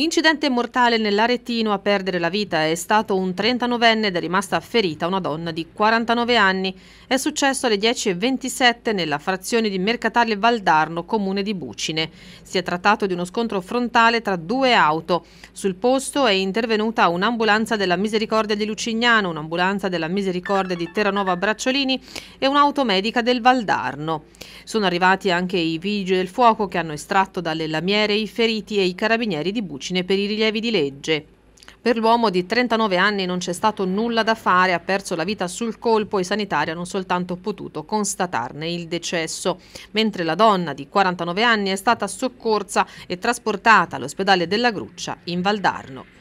Incidente mortale nell'Aretino a perdere la vita è stato un 39enne ed è rimasta ferita una donna di 49 anni. È successo alle 10.27 nella frazione di Mercatale Valdarno, comune di Bucine. Si è trattato di uno scontro frontale tra due auto. Sul posto è intervenuta un'ambulanza della Misericordia di Lucignano, un'ambulanza della Misericordia di Terranova Bracciolini e un'auto medica del Valdarno. Sono arrivati anche i vigili del fuoco che hanno estratto dalle lamiere i feriti e i carabinieri di Bucine difficile per i rilievi di legge. Per l'uomo di 39 anni non c'è stato nulla da fare, ha perso la vita sul colpo e i sanitari hanno soltanto potuto constatarne il decesso, mentre la donna di 49 anni è stata soccorsa e trasportata all'ospedale della Gruccia in Valdarno.